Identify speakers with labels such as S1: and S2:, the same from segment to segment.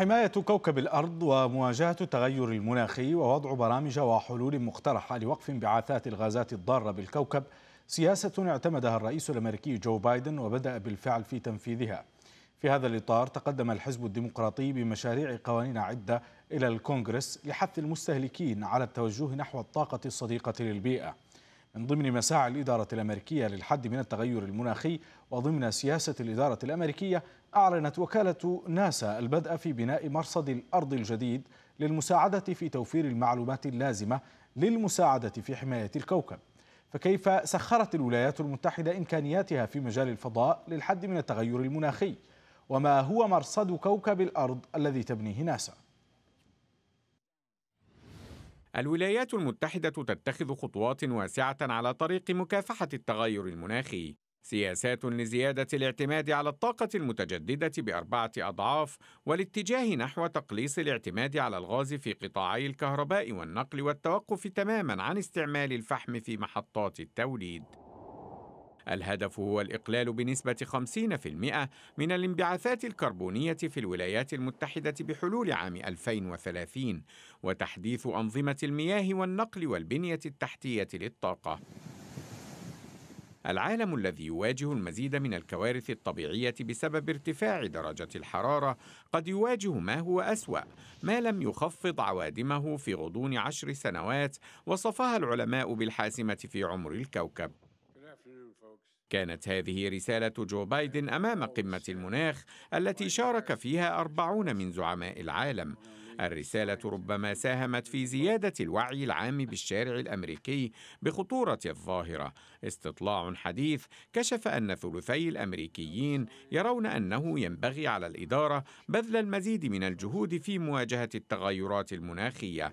S1: حماية كوكب الأرض ومواجهة التغير المناخي ووضع برامج وحلول مقترحة لوقف انبعاثات الغازات الضارة بالكوكب سياسة اعتمدها الرئيس الأمريكي جو بايدن وبدأ بالفعل في تنفيذها في هذا الإطار تقدم الحزب الديمقراطي بمشاريع قوانين عدة إلى الكونغرس لحث المستهلكين على التوجه نحو الطاقة الصديقة للبيئة من ضمن مساعي الإدارة الأمريكية للحد من التغير المناخي وضمن سياسة الإدارة الأمريكية أعلنت وكالة ناسا البدء في بناء مرصد الأرض الجديد للمساعدة في توفير المعلومات اللازمة للمساعدة في حماية الكوكب فكيف سخرت الولايات المتحدة إمكانياتها في مجال الفضاء للحد من التغير المناخي وما هو مرصد كوكب الأرض الذي تبنيه ناسا
S2: الولايات المتحدة تتخذ خطوات واسعة على طريق مكافحة التغير المناخي سياسات لزيادة الاعتماد على الطاقة المتجددة بأربعة أضعاف والاتجاه نحو تقليص الاعتماد على الغاز في قطاعي الكهرباء والنقل والتوقف تماما عن استعمال الفحم في محطات التوليد. الهدف هو الإقلال بنسبة 50% من الانبعاثات الكربونية في الولايات المتحدة بحلول عام 2030 وتحديث أنظمة المياه والنقل والبنية التحتية للطاقة. العالم الذي يواجه المزيد من الكوارث الطبيعية بسبب ارتفاع درجة الحرارة قد يواجه ما هو أسوأ ما لم يخفض عوادمه في غضون عشر سنوات وصفها العلماء بالحاسمة في عمر الكوكب كانت هذه رسالة جو بايدن أمام قمة المناخ التي شارك فيها أربعون من زعماء العالم الرسالة ربما ساهمت في زيادة الوعي العام بالشارع الأمريكي بخطورة الظاهرة استطلاع حديث كشف أن ثلثي الأمريكيين يرون أنه ينبغي على الإدارة بذل المزيد من الجهود في مواجهة التغيرات المناخية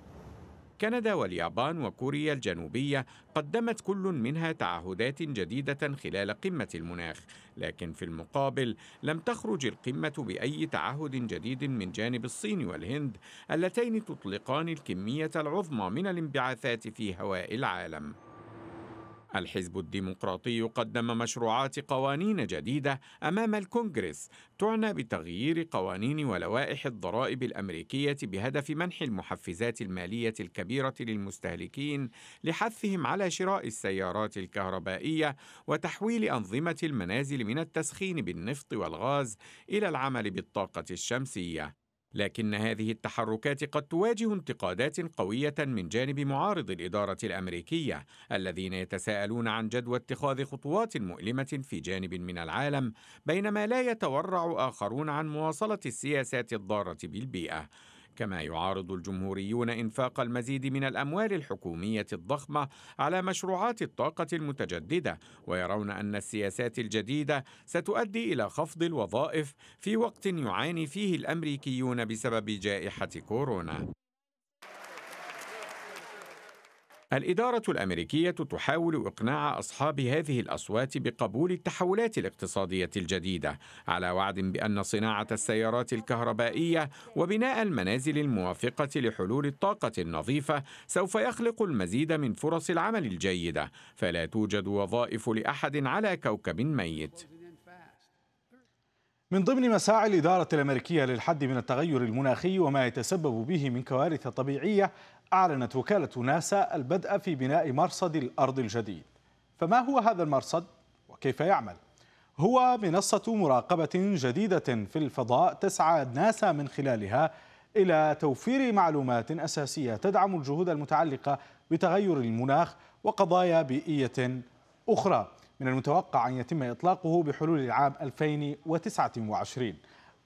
S2: كندا واليابان وكوريا الجنوبية قدمت كل منها تعهدات جديدة خلال قمة المناخ، لكن في المقابل لم تخرج القمة بأي تعهد جديد من جانب الصين والهند اللتين تطلقان الكمية العظمى من الانبعاثات في هواء العالم. الحزب الديمقراطي قدم مشروعات قوانين جديدة أمام الكونغرس تعنى بتغيير قوانين ولوائح الضرائب الأمريكية بهدف منح المحفزات المالية الكبيرة للمستهلكين لحثهم على شراء السيارات الكهربائية وتحويل أنظمة المنازل من التسخين بالنفط والغاز إلى العمل بالطاقة الشمسية. لكن هذه التحركات قد تواجه انتقادات قوية من جانب معارض الإدارة الأمريكية الذين يتساءلون عن جدوى اتخاذ خطوات مؤلمة في جانب من العالم بينما لا يتورع آخرون عن مواصلة السياسات الضارة بالبيئة كما يعارض الجمهوريون انفاق المزيد من الاموال الحكوميه الضخمه على مشروعات الطاقه المتجدده ويرون ان السياسات الجديده ستؤدي الى خفض الوظائف في وقت يعاني فيه الامريكيون بسبب جائحه كورونا الإدارة الأمريكية تحاول إقناع أصحاب هذه الأصوات بقبول التحولات الاقتصادية الجديدة، على وعد بأن صناعة السيارات الكهربائية وبناء المنازل الموافقة لحلول الطاقة النظيفة سوف يخلق المزيد من فرص العمل الجيدة، فلا توجد وظائف لأحد على كوكب ميت.
S1: من ضمن مساعي الإدارة الأمريكية للحد من التغير المناخي وما يتسبب به من كوارث طبيعية أعلنت وكالة ناسا البدء في بناء مرصد الأرض الجديد فما هو هذا المرصد وكيف يعمل؟ هو منصة مراقبة جديدة في الفضاء تسعى ناسا من خلالها إلى توفير معلومات أساسية تدعم الجهود المتعلقة بتغير المناخ وقضايا بيئية أخرى من المتوقع أن يتم إطلاقه بحلول العام 2029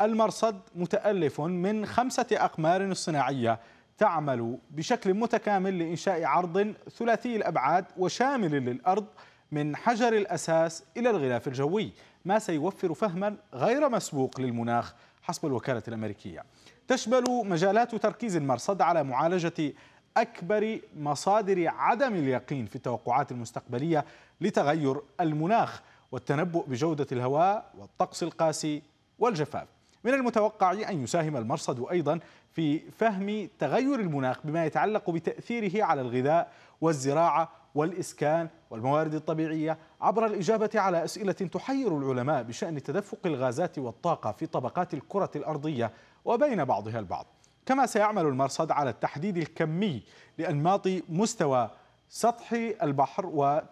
S1: المرصد متألف من خمسة أقمار صناعية تعمل بشكل متكامل لإنشاء عرض ثلاثي الأبعاد وشامل للأرض من حجر الأساس إلى الغلاف الجوي ما سيوفر فهما غير مسبوق للمناخ حسب الوكالة الأمريكية تشمل مجالات تركيز المرصد على معالجة أكبر مصادر عدم اليقين في التوقعات المستقبلية لتغير المناخ والتنبؤ بجودة الهواء والطقس القاسي والجفاف من المتوقع أن يساهم المرصد أيضا في فهم تغير المناخ بما يتعلق بتأثيره على الغذاء والزراعة والإسكان والموارد الطبيعية عبر الإجابة على أسئلة تحير العلماء بشأن تدفق الغازات والطاقة في طبقات الكرة الأرضية وبين بعضها البعض كما سيعمل المرصد على التحديد الكمي لأنماط مستوى سطح البحر وفهم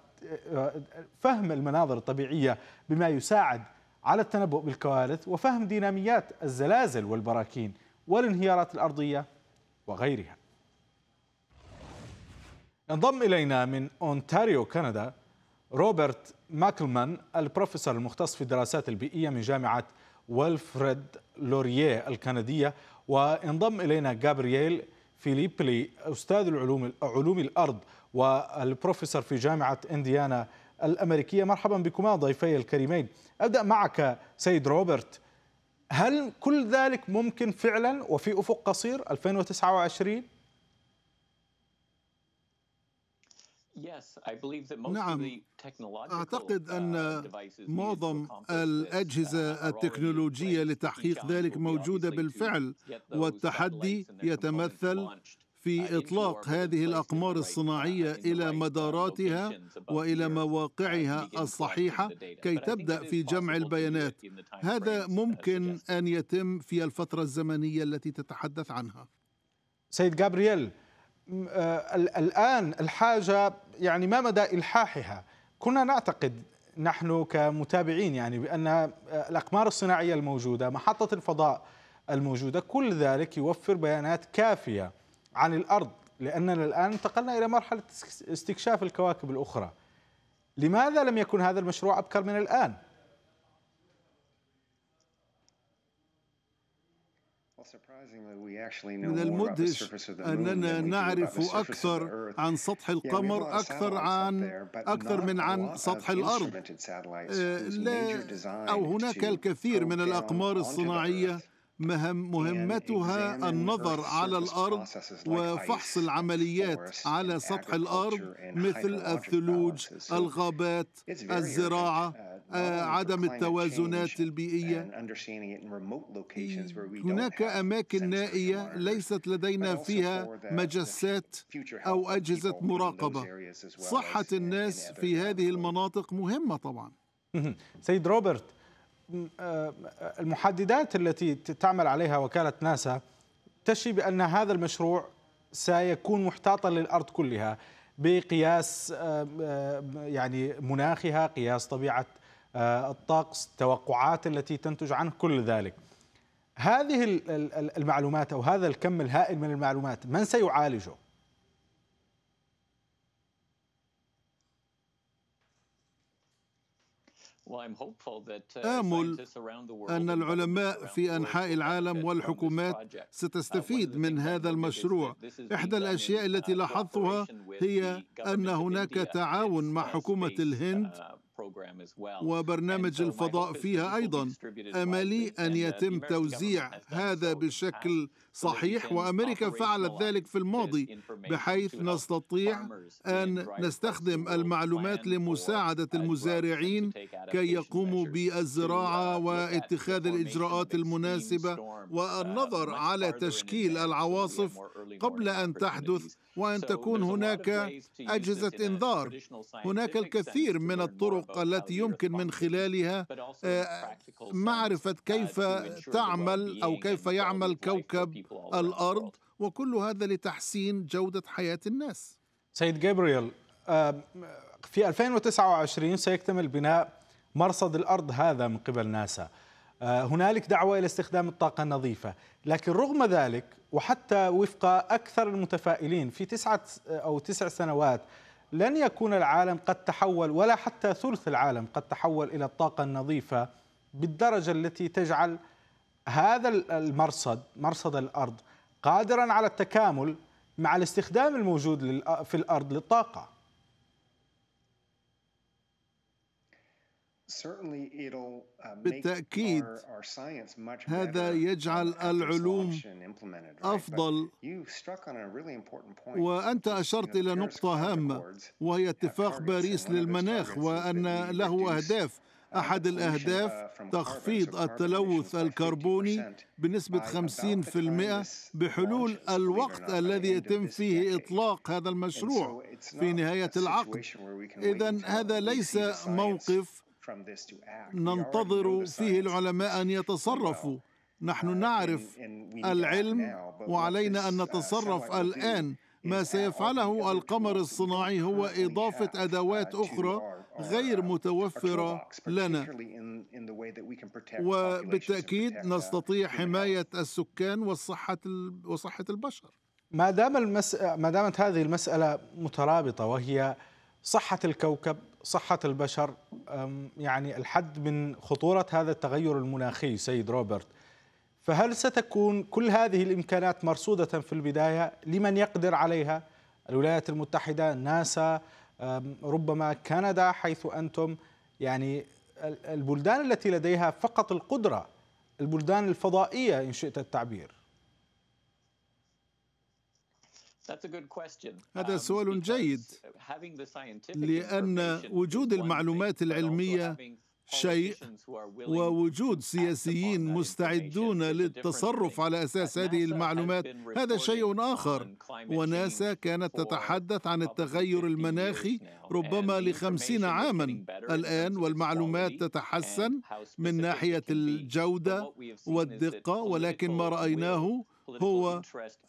S1: آه، آه، المناظر الطبيعية بما يساعد على التنبؤ بالكوارث وفهم ديناميات الزلازل والبراكين والانهيارات الأرضية وغيرها انضم إلينا من أونتاريو كندا روبرت ماكلمان البروفيسور المختص في الدراسات البيئية من جامعة ويلفريد لوريه الكندية وانضم إلينا جابرييل فيليبلي أستاذ العلوم علوم الأرض والبروفيسور في جامعة إنديانا الأمريكية مرحبا بكما ضيفي الكريمين أبدأ معك سيد روبرت هل كل ذلك ممكن فعلا وفي أفق قصير 2029؟
S2: نعم أعتقد uh, أن معظم الأجهزة التكنولوجية لتحقيق ذلك موجودة بالفعل
S3: والتحدي يتمثل في آه، اطلاق هذه الاقمار الصناعيه الى مداراتها والى مواقعها الصحيحه كي تبدا في جمع البيانات هذا uh, ممكن ان يتم في الفتره الزمنيه التي تتحدث عنها سيد جابرييل آه، الان
S1: الحاجه يعني ما مدى الحاحها كنا نعتقد نحن كمتابعين يعني بان آه، الاقمار الصناعيه الموجوده محطه الفضاء الموجوده كل ذلك يوفر بيانات كافيه عن الأرض لأننا الآن انتقلنا إلى مرحلة استكشاف الكواكب الأخرى لماذا لم يكن هذا المشروع أبكر من الآن؟
S2: من المدهش أننا نعرف أكثر عن سطح القمر أكثر عن أكثر من عن سطح الأرض آه، لا أو هناك الكثير من الأقمار الصناعية
S3: مهم مهمتها النظر على الأرض
S2: وفحص العمليات على سطح الأرض مثل
S3: الثلوج الغابات الزراعة uh, آه، عدم التوازنات البيئية
S2: هناك أماكن
S3: نائية ليست لدينا فيها مجسات أو أجهزة مراقبة صحة uh, الناس في هذه المناطق مهمة طبعا سيد
S1: روبرت آه، المحددات التي تعمل عليها وكالة ناسا تشي بأن هذا المشروع سيكون محتاطا للأرض كلها بقياس آه، آه، يعني مناخها قياس طبيعة الطقس التوقعات التي تنتج عنه كل ذلك هذه المعلومات أو هذا الكم الهائل من المعلومات من سيعالجه
S2: Uh, آمل أن العلماء في أنحاء العالم والحكومات uh, ستستفيد من هذا المشروع إحدى الأشياء التي uh, لاحظتها
S3: هي أن هناك تعاون مع حكومة الهند وبرنامج الفضاء فيها أيضا أملي أن uh, يتم توزيع هذا بشكل صحيح وأمريكا فعلت ذلك في الماضي بحيث نستطيع أن نستخدم المعلومات لمساعدة uh, المزارعين كي يقوموا uh, بالزراعة واتخاذ الإجراءات المناسبة والنظر على تشكيل العواصف قبل أن تحدث وأن تكون هناك أجهزة إنذار هناك الكثير من الطرق التي التي يمكن من خلالها آه، معرفة uh, كيف تعمل أو كيف يعمل كوكب الأرض وكل هذا لتحسين جودة حياة الناس سيد
S1: جابرييل في 2029 سيكتمل بناء مرصد الأرض هذا من قبل ناسا آه، هنالك دعوة إلى استخدام الطاقة النظيفة لكن رغم ذلك وحتى وفق أكثر المتفائلين في تسعة أو تسع سنوات لن يكون العالم قد تحول ولا حتى ثلث العالم قد تحول الى الطاقه النظيفه بالدرجه التي تجعل هذا المرصد مرصد الارض قادرا على التكامل مع الاستخدام الموجود في الارض
S3: للطاقه
S2: Uh, بالتأكيد هذا يجعل العلوم أفضل
S3: وأنت أشرت إلى نقطة هامة وهي اتفاق باريس للمناخ وأن له أهداف أحد الأهداف uh, تخفيض التلوث الكربوني بنسبة 50% بحلول الوقت الذي يتم فيه إطلاق هذا المشروع في نهاية العقد إذا هذا ليس موقف
S2: ننتظر
S3: فيه العلماء ان يتصرفوا نحن uh, نعرف العلم
S4: وعلينا
S3: ان uh, نتصرف الان ما سيفعله القمر الصناعي هو اضافه ادوات اخرى غير متوفره لنا وبالتاكيد uh, نستطيع حمايه السكان والصحه وصحه البشر
S1: ما دام المس... ما دامت هذه المساله مترابطه وهي صحه الكوكب صحة البشر يعني الحد من خطورة هذا التغير المناخي سيد روبرت فهل ستكون كل هذه الإمكانات مرصودة في البداية لمن يقدر عليها الولايات المتحدة ناسا ربما كندا حيث أنتم يعني البلدان التي لديها فقط القدرة البلدان الفضائية إن شئت التعبير
S2: هذا um, سؤال جيد لأن
S3: وجود المعلومات العلمية شيء ووجود سياسيين مستعدون للتصرف على اساس هذه المعلومات هذا شيء اخر وناسا كانت تتحدث عن التغير المناخي ربما لخمسين عاما الان والمعلومات تتحسن من ناحيه الجوده والدقه ولكن ما رايناه هو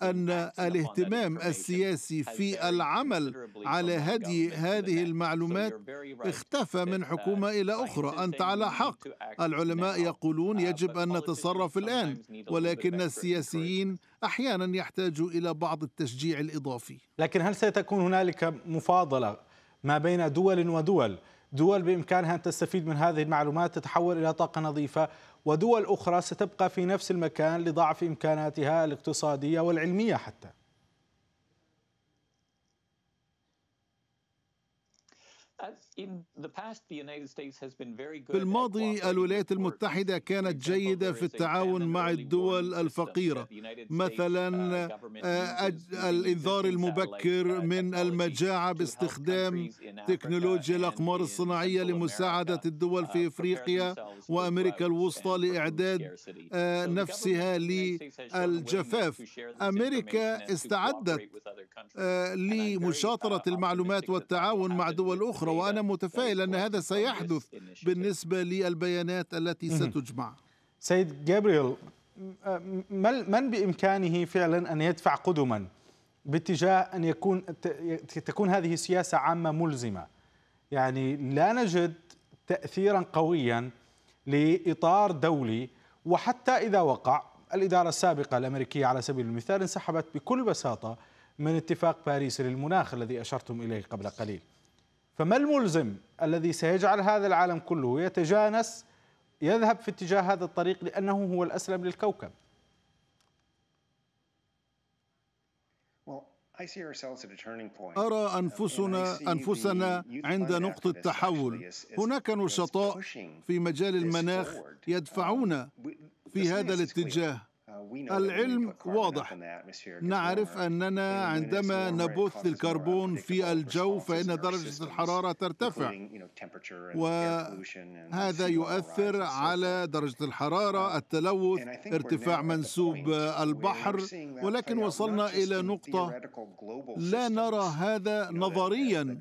S3: أن الاهتمام السياسي في العمل على هدي هذه المعلومات اختفى من uh, حكومة إلى أخرى أنت على حق العلماء uh, يقولون يجب أن نتصرف الآن ولكن السياسيين أحيانا يحتاجوا إلى بعض التشجيع الإضافي لكن هل ستكون هنالك
S1: مفاضلة ما بين دول ودول دول بإمكانها أن تستفيد من هذه المعلومات تتحول إلى طاقة نظيفة ودول أخرى ستبقى في نفس المكان لضعف إمكاناتها الاقتصادية والعلمية حتى
S2: في الماضي
S3: الولايات المتحدة كانت جيدة في التعاون مع الدول الفقيرة مثلا uh, آه، الإنذار uh, المبكر من المجاعة باستخدام تكنولوجيا الأقمار الصناعية لمساعدة الدول في uh, إفريقيا وأمريكا الوسطى لإعداد آه، نفسها للجفاف أمريكا استعدت آه، لمشاطرة المعلومات والتعاون مع دول أخرى وأنا متفائل أن هذا سيحدث بالنسبة للبيانات التي ستجمع سيد جابريل من
S1: بإمكانه فعلا أن يدفع قدما باتجاه أن يكون تكون هذه سياسة عامة ملزمة يعني لا نجد تأثيرا قويا لإطار دولي وحتى إذا وقع الإدارة السابقة الأمريكية على سبيل المثال انسحبت بكل بساطة من اتفاق باريس للمناخ الذي أشرتم إليه قبل قليل فما الملزم الذي سيجعل هذا العالم كله يتجانس يذهب في اتجاه هذا الطريق لأنه هو الأسلم للكوكب أرى أنفسنا
S2: أنفسنا عند نقطة تحول
S3: هناك نشطاء في مجال المناخ يدفعون um, في هذا الاتجاه Uh, العلم واضح نعرف أننا عندما نبث الكربون في الجو فإن درجة الحرارة ترتفع وهذا يؤثر على درجة الحرارة التلوث ارتفاع منسوب البحر ولكن وصلنا إلى نقطة لا نرى هذا نظريا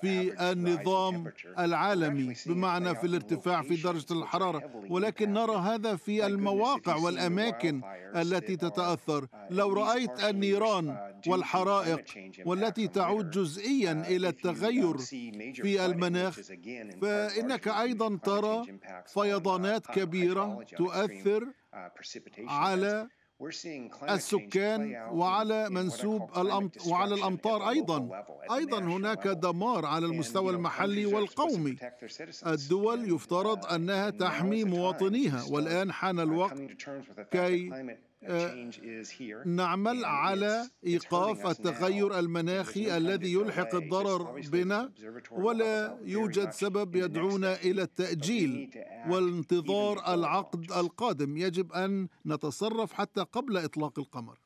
S3: في النظام العالمي بمعنى في الارتفاع في درجة الحرارة ولكن نرى هذا في المواقع والأماكن الأماكن التي تتأثر لو رأيت النيران والحرائق والتي تعود جزئيا إلى التغير في المناخ فإنك أيضا ترى فيضانات كبيرة تؤثر
S2: على السكان وعلى منسوب الأمط وعلى الأمطار أيضا أيضا
S3: هناك دمار على المستوى المحلي والقومي الدول يفترض uh, أنها تحمي مواطنيها والآن حان الوقت كي Uh, نعمل على ايقاف التغير المناخي الذي يلحق الضرر بنا ولا يوجد سبب يدعونا الى التاجيل وانتظار العقد القادم يجب ان نتصرف حتى قبل اطلاق القمر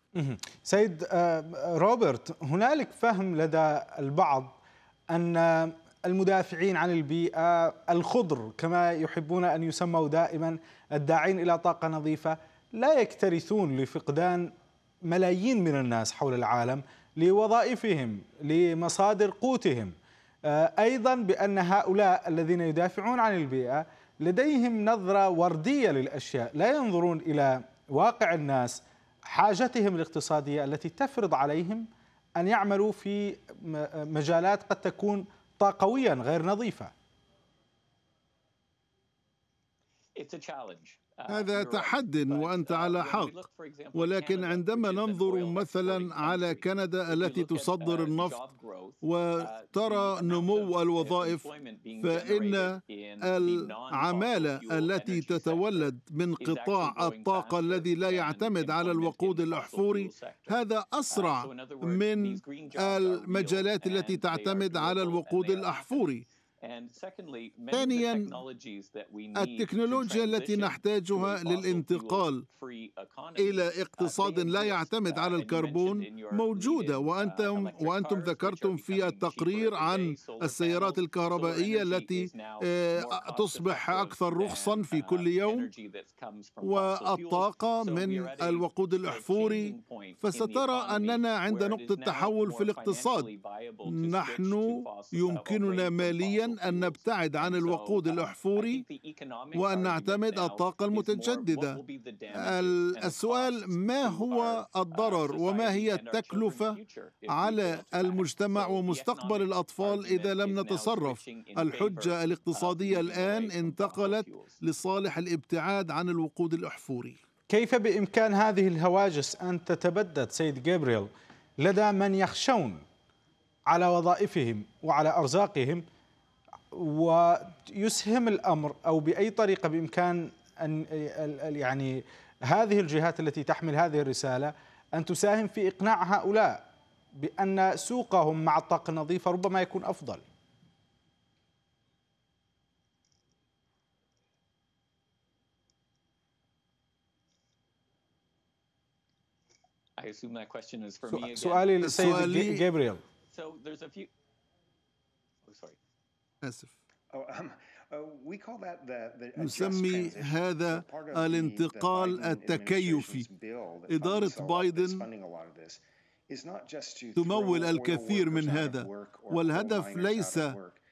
S1: سيد آه، روبرت هنالك فهم لدى البعض ان المدافعين عن البيئه الخضر كما يحبون ان يسموا دائما الداعين الى طاقه نظيفه لا يكترثون لفقدان ملايين من الناس حول العالم لوظائفهم لمصادر قوتهم آه، ايضا بان هؤلاء الذين يدافعون عن البيئه لديهم نظره ورديه للاشياء لا ينظرون الى واقع الناس حاجتهم الاقتصاديه التي تفرض عليهم ان يعملوا في مجالات قد تكون طاقويا غير نظيفه
S2: It's a challenge. هذا تحد وانت uh, على حق ولكن
S3: عندما ننظر مثلا على كندا التي تصدر uh, النفط uh, وترى نمو الوظائف فان العماله التي تتولد من قطاع الطاقه الذي لا يعتمد على الوقود الاحفوري هذا اسرع من المجالات التي تعتمد على الوقود الاحفوري
S2: ثانيا التكنولوجيا التي نحتاجها للانتقال الى uh, اقتصاد
S3: لا يعتمد على الكربون uh, موجوده وانتم وانتم ذكرتم في التقرير عن السيارات الكهربائيه التي آه، تصبح اكثر رخصا في uh, كل يوم والطاقه من الوقود الاحفوري فسترى اننا عند نقطه تحول في الاقتصاد نحن يمكننا ماليا أن نبتعد عن الوقود uh, الأحفوري وأن نعتمد الطاقة المتجددة السؤال ما هو uh, الضرر وما هي التكلفة على المجتمع ومستقبل الأطفال إذا لم نتصرف الحجة الاقتصادية الآن انتقلت لصالح الابتعاد عن الوقود الأحفوري كيف بإمكان هذه الهواجس
S1: أن تتبدد سيد جابريل لدى من يخشون على وظائفهم وعلى أرزاقهم ويسهم الامر او باي طريقه بامكان ان يعني هذه الجهات التي تحمل هذه الرساله ان تساهم في اقناع هؤلاء بان سوقهم مع الطاقه النظيفه ربما يكون افضل.
S2: سؤالي للسيد جابرييل. So there's a few. Oh, sorry. آسف oh, um, uh, نسمي هذا الانتقال التكيفي إدارة بايدن تمول الكثير من هذا والهدف ليس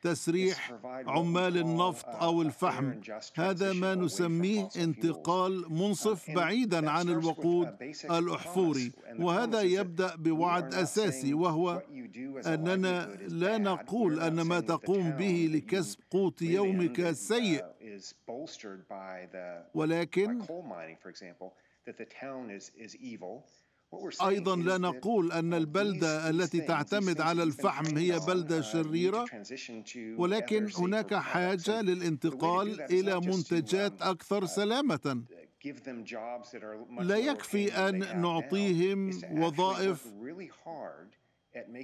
S2: تسريح عمال النفط uh, او الفحم هذا
S3: ما نسميه انتقال uh, منصف بعيدا عن الوقود uh, الاحفوري وهذا يبدا بوعد اساسي وهو اننا لا نقول ان ما تقوم به لكسب قوت يومك سيء
S2: ولكن ايضا لا نقول
S3: ان البلده التي تعتمد على الفحم هي بلده شريره ولكن هناك حاجه للانتقال الى منتجات اكثر سلامه
S2: لا يكفي ان نعطيهم وظائف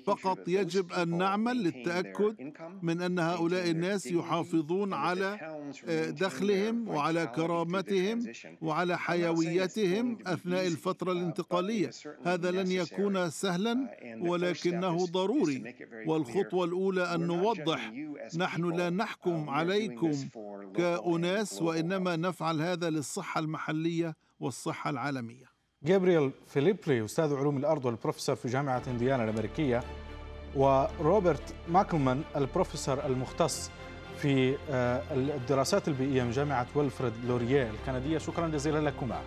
S2: فقط يجب ان نعمل للتاكد من
S3: ان هؤلاء الناس يحافظون على آه، دخلهم وعلى كرامتهم وعلى حيويتهم اثناء الفتره uh, الانتقاليه هذا لن يكون uh, سهلا ولكنه ضروري والخطوه الاولى ان نوضح نحن لا نحكم uh, عليكم كاناس وانما نفعل هذا للصحه المحليه والصحه العالميه جابرييل
S1: فيليبري أستاذ علوم الأرض والبروفيسور في جامعة إنديانا الأمريكية وروبرت ماكلمان البروفيسور المختص في آه، الدراسات البيئية من جامعة ويلفريد لوريال الكندية شكرا جزيلا لكما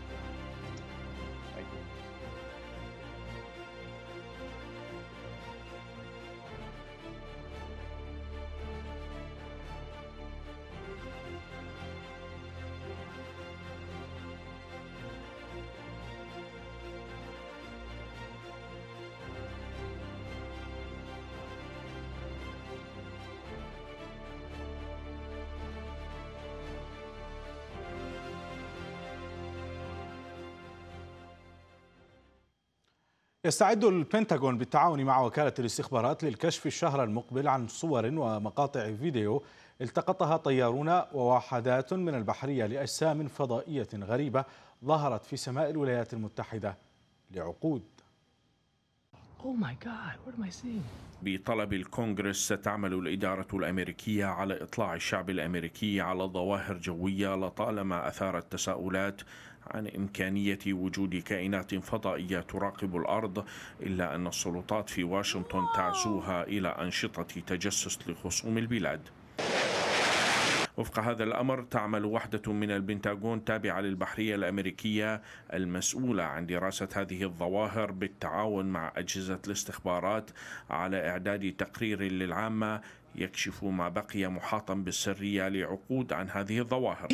S1: يستعد البنتاغون بالتعاون مع وكالة الاستخبارات للكشف الشهر المقبل عن صور ومقاطع فيديو التقطها طيارون ووحدات من البحرية لأجسام فضائية غريبة ظهرت في سماء الولايات المتحدة
S4: لعقود Oh بطلب الكونغرس ستعمل الإدارة الأمريكية على إطلاع الشعب الأمريكي على ظواهر جوية لطالما أثارت تساؤلات عن إمكانية وجود كائنات فضائية تراقب الأرض إلا أن السلطات في واشنطن تعزوها إلى أنشطة تجسس لخصوم البلاد وفق هذا الأمر تعمل وحدة من البنتاغون تابعة للبحرية الأمريكية المسؤولة عن دراسة هذه الظواهر بالتعاون مع أجهزة الاستخبارات على إعداد تقرير للعامة يكشف ما بقي محاطا بالسرية لعقود عن هذه الظواهر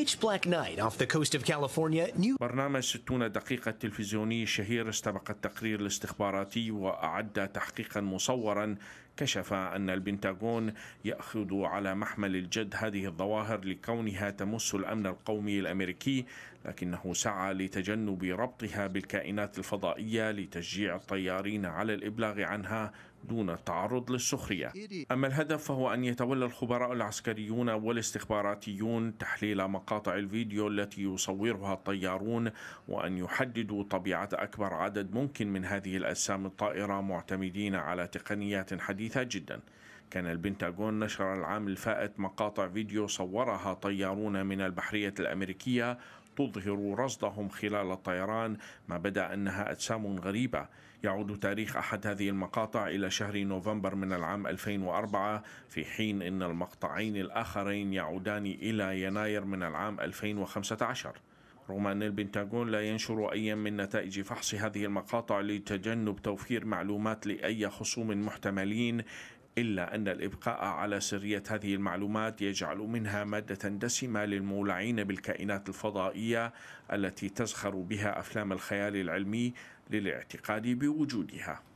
S4: برنامج 60 دقيقة التلفزيوني الشهير استبق التقرير الاستخباراتي وأعد تحقيقا مصورا كشف أن البنتاغون يأخذ على محمل الجد هذه الظواهر لكونها تمس الأمن القومي الأمريكي لكنه سعى لتجنب ربطها بالكائنات الفضائية لتشجيع الطيارين على الإبلاغ عنها دون التعرض للسخرية أما الهدف فهو أن يتولى الخبراء العسكريون والاستخباراتيون تحليل مقاطع الفيديو التي يصورها الطيارون وأن يحددوا طبيعة أكبر عدد ممكن من هذه الأجسام الطائرة معتمدين على تقنيات حديثة جداً كان البنتاغون نشر العام الفائت مقاطع فيديو صورها طيارون من البحرية الأمريكية تظهر رصدهم خلال الطيران ما بدا انها اجسام غريبه يعود تاريخ احد هذه المقاطع الى شهر نوفمبر من العام 2004 في حين ان المقطعين الاخرين يعودان الى يناير من العام 2015 رغم أن البنتاغون لا ينشر أي من نتائج فحص هذه المقاطع لتجنب توفير معلومات لأي خصوم محتملين إلا أن الإبقاء على سرية هذه المعلومات يجعل منها مادة دسمة للمولعين بالكائنات الفضائية التي تزخر بها أفلام الخيال العلمي للاعتقاد بوجودها